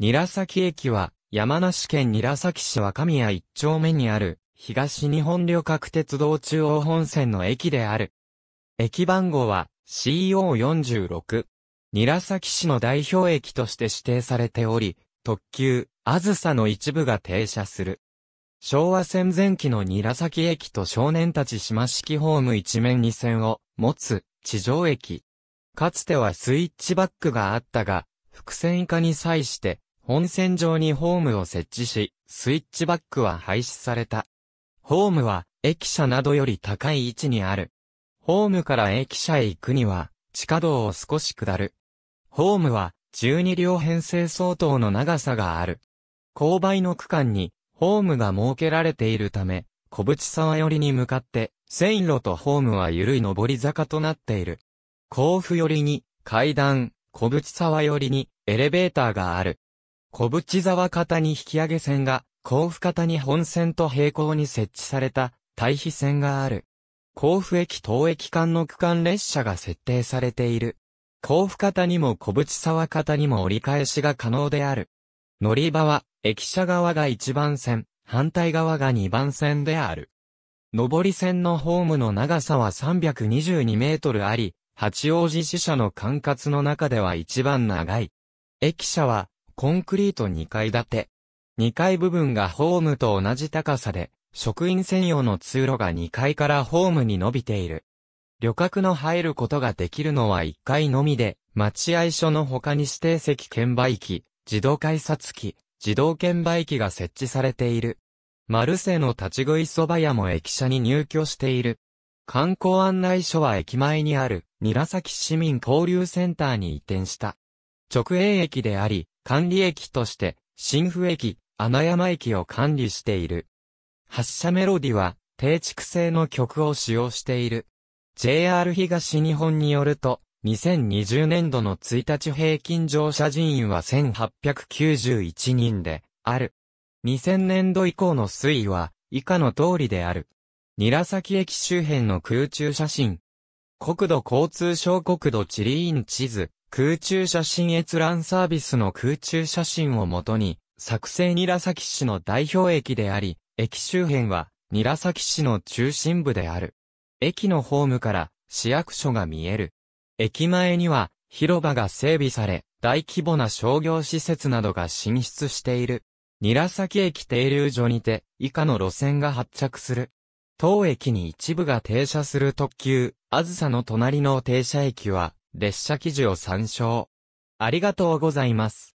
韮崎駅は、山梨県韮崎市若宮一丁目にある、東日本旅客鉄道中央本線の駅である。駅番号は CO46。韮崎市の代表駅として指定されており、特急、あずさの一部が停車する。昭和戦前期の韮崎駅と少年たち島式ホーム一面二線を持つ地上駅。かつてはスイッチバックがあったが、伏線化に際して本線上にホームを設置し、スイッチバックは廃止された。ホームは駅舎などより高い位置にある。ホームから駅舎へ行くには、地下道を少し下る。ホームは12両編成相当の長さがある。勾配の区間にホームが設けられているため、小淵沢寄りに向かって、線路とホームは緩い上り坂となっている。甲府寄りに階段、小淵沢寄りにエレベーターがある。小淵沢方に引き上げ線が、甲府方に本線と並行に設置された、対比線がある。甲府駅東駅間の区間列車が設定されている。甲府方にも小淵沢方にも折り返しが可能である。乗り場は、駅舎側が1番線、反対側が2番線である。上り線のホームの長さは322メートルあり、八王子支社の管轄の中では一番長い。駅舎は、コンクリート2階建て。2階部分がホームと同じ高さで、職員専用の通路が2階からホームに伸びている。旅客の入ることができるのは1階のみで、待合所の他に指定席券売機、自動改札機、自動券売機が設置されている。マルセの立ち食い蕎麦屋も駅舎に入居している。観光案内所は駅前にある、韮崎市民交流センターに移転した。直営駅であり、管理駅として、新府駅、穴山駅を管理している。発車メロディは、定畜性の曲を使用している。JR 東日本によると、2020年度の1日平均乗車人員は1891人で、ある。2000年度以降の推移は、以下の通りである。韮崎駅周辺の空中写真。国土交通省国土地理院地図、空中写真閲覧サービスの空中写真をもとに、作成韮崎市の代表駅であり、駅周辺は韮崎市の中心部である。駅のホームから市役所が見える。駅前には広場が整備され、大規模な商業施設などが進出している。韮崎駅停留所にて以下の路線が発着する。当駅に一部が停車する特急、あずさの隣の停車駅は、列車記事を参照。ありがとうございます。